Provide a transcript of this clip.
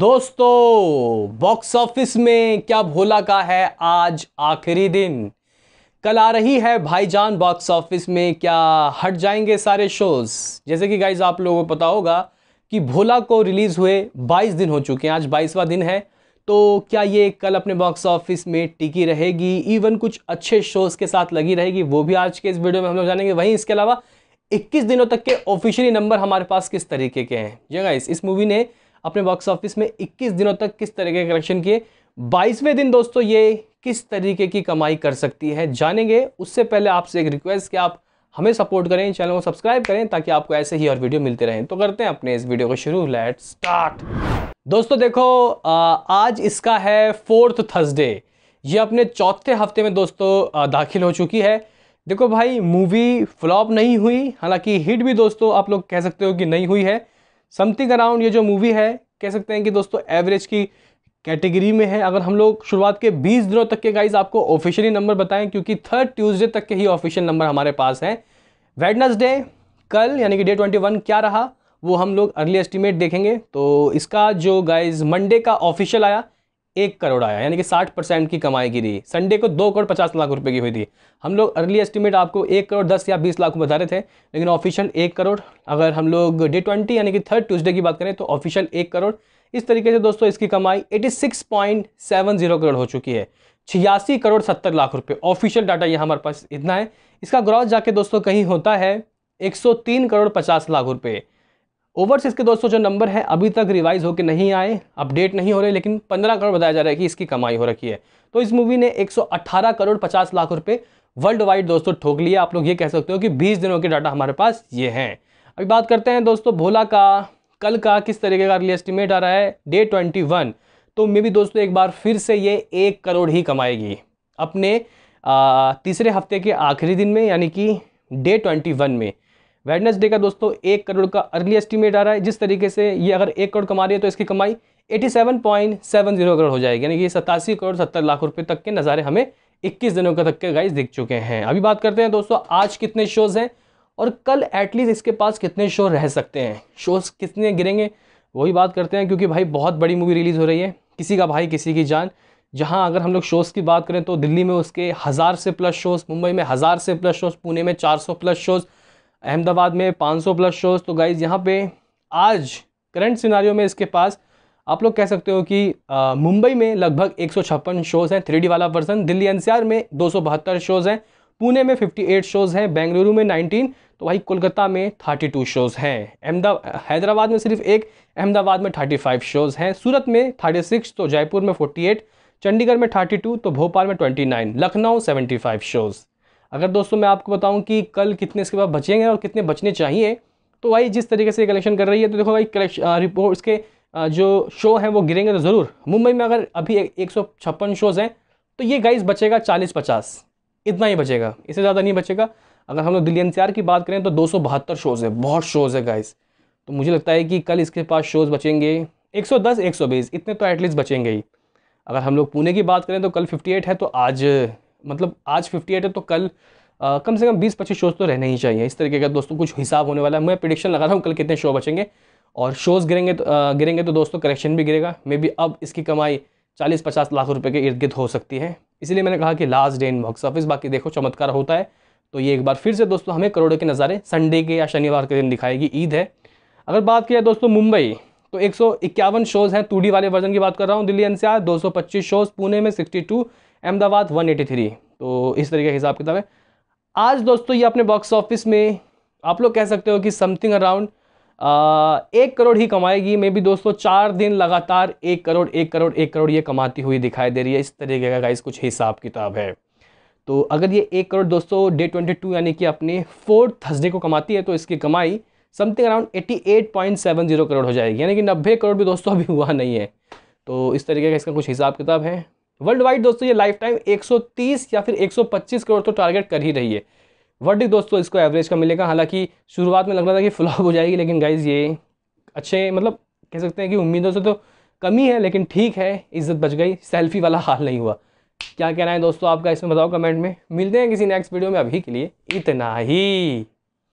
दोस्तों box office में क्या भोला का है आज आखिरी दिन कल आ रही है भाईजान बॉक्स ऑफिस में क्या हट जाएंगे सारे शोज़ जैसे कि गाइज आप लोगों को पता होगा कि भोला को रिलीज़ हुए 22 दिन हो चुके हैं आज 22वां दिन है तो क्या ये कल अपने बॉक्स ऑफिस में टिकी रहेगी इवन कुछ अच्छे शोज़ के साथ लगी रहेगी वो भी आज के इस वीडियो में हम लोग जानेंगे वहीं इसके अलावा 21 दिनों तक के ऑफिशियली नंबर हमारे पास किस तरीके के हैं जी गाइस इस मूवी ने अपने बॉक्स ऑफिस में 21 दिनों तक किस तरीके के कलेक्शन किए बाईसवें दिन दोस्तों ये किस तरीके की कमाई कर सकती है जानेंगे उससे पहले आपसे एक रिक्वेस्ट कि आप हमें सपोर्ट करें चैनल को सब्सक्राइब करें ताकि आपको ऐसे ही और वीडियो मिलते रहें तो करते हैं अपने इस वीडियो को शुरू लेट स्टार्ट दोस्तों देखो आज इसका है फोर्थ थर्सडे ये अपने चौथे हफ्ते में दोस्तों दाखिल हो चुकी है देखो भाई मूवी फ्लॉप नहीं हुई हालांकि हिट भी दोस्तों आप लोग कह सकते हो कि नहीं हुई है समथिंग अराउंड ये जो मूवी है कह सकते हैं कि दोस्तों एवरेज की कैटेगरी में है अगर हम लोग शुरुआत के 20 दिनों तक के गाइज आपको ऑफिशियली नंबर बताएं क्योंकि थर्ड ट्यूसडे तक के ही ऑफिशियल नंबर हमारे पास हैं वेडनसडे कल यानी कि डे 21 क्या रहा वो हम लोग अर्ली एस्टिमेट देखेंगे तो इसका जो गाइज मंडे का ऑफिशियल आया एक करोड़ आया यानी कि साठ परसेंट की कमाई गिरी संडे को दो करोड़ पचास लाख रुपए की हुई थी हम लोग अर्ली एस्टिमेट आपको एक करोड़ दस या बीस लाख बता रहे थे लेकिन ऑफिशियल एक करोड़ अगर हम लोग डे ट्वेंटी यानी कि थर्ड ट्यूसडे की बात करें तो ऑफिशियल एक करोड़ इस तरीके से दोस्तों इसकी कमाई eighty six point seven zero crore हो चुकी है छियासी करोड़ सत्तर लाख रुपये ऑफिशियल डाटा यहाँ हमारे पास इतना है इसका ग्रॉथ जाके दोस्तों कहीं होता है एक सौ तीन करोड़ पचास लाख रुपये ओवरसीज़ के दोस्तों जो नंबर है अभी तक रिवाइज होकर नहीं आए अपडेट नहीं हो रहे लेकिन 15 करोड़ बताया जा रहा है कि इसकी कमाई हो रखी है तो इस मूवी ने 118 करोड़ 50 लाख रुपए वर्ल्ड वाइड दोस्तों ठोक लिया आप लोग ये कह सकते हो कि 20 दिनों के डाटा हमारे पास ये हैं अभी बात करते हैं दोस्तों भोला का कल का किस तरीके का अर्ली एस्टिमेट आ रहा है डे ट्वेंटी तो मे भी दोस्तों एक बार फिर से ये एक करोड़ ही कमाएगी अपने तीसरे हफ्ते के आखिरी दिन में यानी कि डे ट्वेंटी में वेडनेसडे का दोस्तों एक करोड़ का अर्ली एस्टिमेट आ रहा है जिस तरीके से ये अगर एक करोड़ कमा रही है तो इसकी कमाई 87.70 करोड़ हो जाएगी यानी कि सतासी करोड़ सत्तर लाख रुपए तक के नज़ारे हमें 21 दिनों का तक के गाइस दिख चुके हैं अभी बात करते हैं दोस्तों आज कितने शोज़ हैं और कल एटलीस्ट इसके पास कितने शो रह सकते हैं शोज़ कितने गिरेंगे वही बात करते हैं क्योंकि भाई बहुत बड़ी मूवी रिलीज़ हो रही है किसी का भाई किसी की जान जहाँ अगर हम लोग शोज़ की बात करें तो दिल्ली में उसके हज़ार से प्लस शोज़ मुंबई में हज़ार से प्लस शोज़ पुणे में चार प्लस शोज़ अहमदाबाद में 500 प्लस शोज़ तो गाइज़ यहाँ पे आज करंट सिनारियों में इसके पास आप लोग कह सकते हो कि मुंबई में लगभग एक शोज़ हैं थ्री वाला वर्जन दिल्ली एन में दो शोज़ हैं पुणे में 58 शोज़ हैं बेंगलुरु में 19 तो वही कोलकाता में 32 शोज़ हैं अहमदा हैदराबाद में सिर्फ एक अहमदाबाद में 35 शोज़ हैं सूरत में 36 तो जयपुर में 48 चंडीगढ़ में 32 तो भोपाल में 29 लखनऊ 75 शोज़ अगर दोस्तों मैं आपको बताऊं कि कल कितने इसके बाद बचेंगे और कितने बचने चाहिए तो भाई जिस तरीके से कलेक्शन कर रही है तो देखो भाई कलेक्शन रिपोर्ट के जो शो हैं वो गिरेंगे तो ज़रूर मुंबई में अगर अभी एक सौ छप्पन शोज़ हैं तो ये गाइज़ बचेगा चालीस पचास इतना ही बचेगा इससे ज़्यादा नहीं बचेगा अगर हम लोग दिल्ली एनसीआर की बात करें तो दो शोज़ हैं बहुत शोज़ है गाइज़ तो मुझे लगता है कि कल इसके पास शोज़ बचेंगे 110 120 इतने तो एटलीस्ट बचेंगे ही अगर हम लोग पुणे की बात करें तो कल 58 है तो आज मतलब आज फिफ्टी एट है तो कल आ, कम से कम बीस पच्चीस शोज़ तो रहने ही चाहिए इस तरीके का दोस्तों कुछ हिसाब होने वाला है मैं प्रिडिक्शन लगा रहा हूँ कल कितने शो बचेंगे और शोज़ गिरेंगे तो आ, गिरेंगे तो दोस्तों करेक्शन भी गिरेगा मे बी अब इसकी कमाई चालीस पचास लाख रुपये के इर्द गिर्द हो सकती है इसलिए मैंने कहा कि last day in box office बाकी देखो चमत्कार होता है तो ये एक बार फिर से दोस्तों हमें करोड़ों के नज़ारे संडे के या शनिवार के दिन दिखाएगी ईद है अगर बात किया दोस्तों मुंबई तो एक सौ इक्यावन शोज़ हैं टू वाले वर्जन की बात कर रहा हूँ दिल्ली एनसीआर पच्चीस शोज़ पुणे में टू अहमदाबाद थ्री तो इस तरीके का हिसाब किताब है आज दोस्तों ये अपने बॉक्स ऑफिस में आप लोग कह सकते हो कि समथिंग अराउंड एक करोड़ ही कमाएगी मे बी दोस्तों चार दिन लगातार एक करोड़ एक करोड़ एक करोड़ ये कमाती हुई दिखाई दे रही है इस तरीके का गाइस कुछ हिसाब किताब है तो अगर ये एक करोड़ दोस्तों डे ट्वेंटी टू यानी कि अपने फोर्थ थर्सडे को कमाती है तो इसकी कमाई समथिंग अराउंड 88.70 करोड़ हो जाएगी यानी कि नब्बे करोड़ भी दोस्तों अभी हुआ नहीं है तो इस तरीके का इसका कुछ हिसाब किताब है वर्ल्ड वाइड दोस्तों ये लाइफ टाइम 130 या फिर 125 करोड़ तो टारगेट कर ही रही है वर्ल्ड दोस्तों इसको एवरेज का मिलेगा हालांकि शुरुआत में लग रहा था कि फ्लॉप हो जाएगी लेकिन गाइज ये अच्छे मतलब कह सकते हैं कि उम्मीदों से तो कमी है लेकिन ठीक है इज्जत बच गई सेल्फी वाला हाल नहीं हुआ क्या कहना है दोस्तों आपका इसमें बताओ कमेंट में मिलते हैं किसी नेक्स्ट वीडियो में अभी के लिए इतना ही